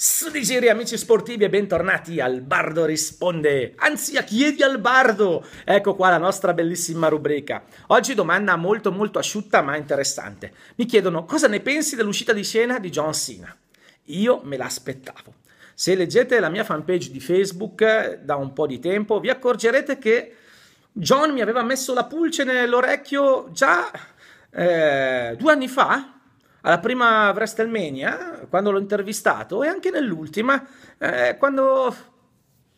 Su Sudiciri amici sportivi e bentornati al Bardo risponde, anzi a chiedi al Bardo, ecco qua la nostra bellissima rubrica. Oggi domanda molto molto asciutta ma interessante. Mi chiedono cosa ne pensi dell'uscita di scena di John Cena? Io me l'aspettavo. Se leggete la mia fanpage di Facebook eh, da un po' di tempo vi accorgerete che John mi aveva messo la pulce nell'orecchio già eh, due anni fa alla prima WrestleMania, quando l'ho intervistato, e anche nell'ultima, eh, quando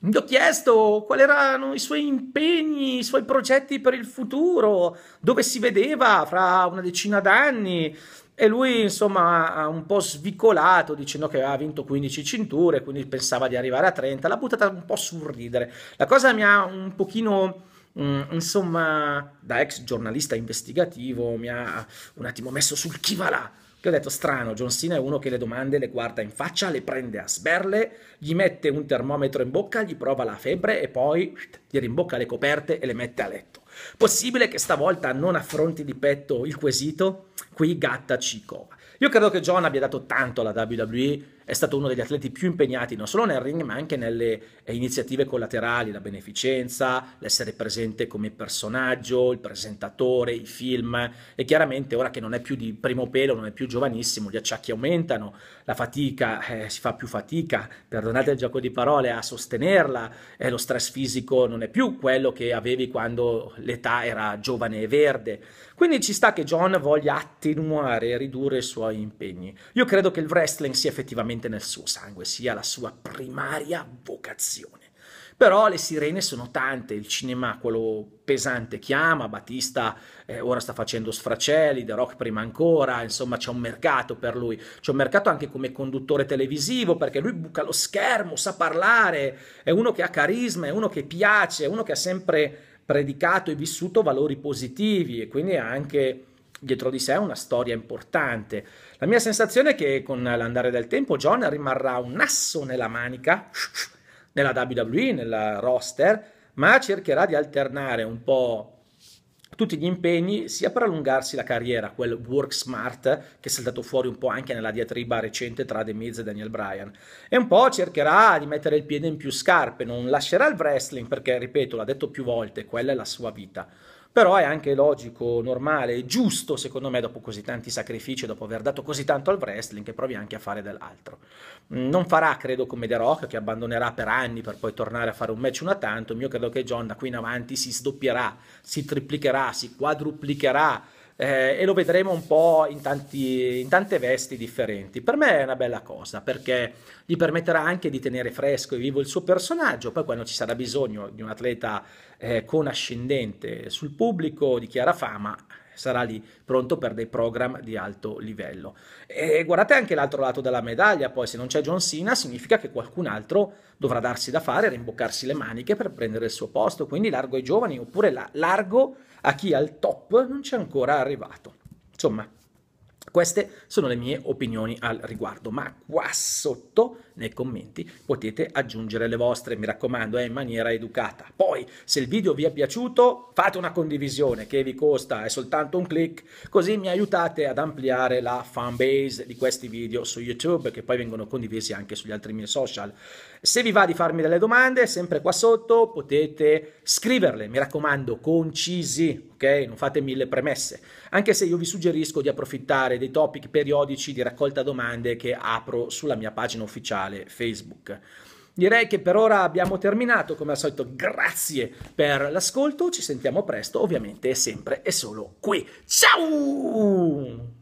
gli ho chiesto quali erano i suoi impegni, i suoi progetti per il futuro, dove si vedeva fra una decina d'anni. E lui, insomma, ha un po' svicolato dicendo che aveva vinto 15 cinture, quindi pensava di arrivare a 30. L'ha buttata un po' sul ridere. La cosa mi ha un pochino mm, insomma, da ex giornalista investigativo mi ha un attimo messo sul chi va là che ho detto strano, John Cena è uno che le domande le guarda in faccia, le prende a sberle, gli mette un termometro in bocca, gli prova la febbre e poi gli rimbocca le coperte e le mette a letto. Possibile che stavolta non affronti di petto il quesito? Qui Gatta ci cova. Io credo che John abbia dato tanto alla WWE, è stato uno degli atleti più impegnati non solo nel ring ma anche nelle eh, iniziative collaterali, la beneficenza, l'essere presente come personaggio, il presentatore, i film e chiaramente ora che non è più di primo pelo, non è più giovanissimo, gli acciacchi aumentano, la fatica, eh, si fa più fatica, perdonate il gioco di parole, a sostenerla, eh, lo stress fisico non è più quello che avevi quando l'età era giovane e verde. Quindi ci sta che John voglia attenuare e ridurre i suoi impegni. Io credo che il wrestling sia effettivamente nel suo sangue, sia la sua primaria vocazione. Però le sirene sono tante, il cinema quello pesante chiama, Batista eh, ora sta facendo sfracelli, The Rock prima ancora, insomma c'è un mercato per lui, c'è un mercato anche come conduttore televisivo perché lui buca lo schermo, sa parlare, è uno che ha carisma, è uno che piace, è uno che ha sempre predicato e vissuto valori positivi e quindi anche dietro di sé una storia importante. La mia sensazione è che con l'andare del tempo John rimarrà un asso nella manica, nella WWE, nella roster, ma cercherà di alternare un po' tutti gli impegni sia per allungarsi la carriera, quel work smart che è saltato fuori un po' anche nella diatriba recente tra The Miz e Daniel Bryan, e un po' cercherà di mettere il piede in più scarpe, non lascerà il wrestling perché, ripeto, l'ha detto più volte, quella è la sua vita però è anche logico, normale e giusto, secondo me, dopo così tanti sacrifici, dopo aver dato così tanto al wrestling, che provi anche a fare dell'altro. Mm, non farà, credo, come The Rock, che abbandonerà per anni per poi tornare a fare un match una tanto. io credo che John da qui in avanti si sdoppierà, si triplicherà, si quadruplicherà, eh, e lo vedremo un po' in, tanti, in tante vesti differenti. Per me è una bella cosa perché gli permetterà anche di tenere fresco e vivo il suo personaggio, poi quando ci sarà bisogno di un atleta eh, con ascendente sul pubblico, di chiara fama, sarà lì pronto per dei program di alto livello. E guardate anche l'altro lato della medaglia, poi se non c'è John Cena significa che qualcun altro dovrà darsi da fare, rimboccarsi le maniche per prendere il suo posto, quindi largo ai giovani oppure largo a chi al top non c'è ancora arrivato. Insomma, queste sono le mie opinioni al riguardo, ma qua sotto nei commenti potete aggiungere le vostre, mi raccomando, eh, in maniera educata. Poi, se il video vi è piaciuto, fate una condivisione che vi costa, è soltanto un clic, così mi aiutate ad ampliare la fan base di questi video su YouTube che poi vengono condivisi anche sugli altri miei social. Se vi va di farmi delle domande, sempre qua sotto potete scriverle, mi raccomando, concisi, ok? Non fate mille premesse, anche se io vi suggerisco di approfittare pubblicare dei topic periodici di raccolta domande che apro sulla mia pagina ufficiale Facebook. Direi che per ora abbiamo terminato, come al solito grazie per l'ascolto, ci sentiamo presto ovviamente sempre e solo qui. Ciao!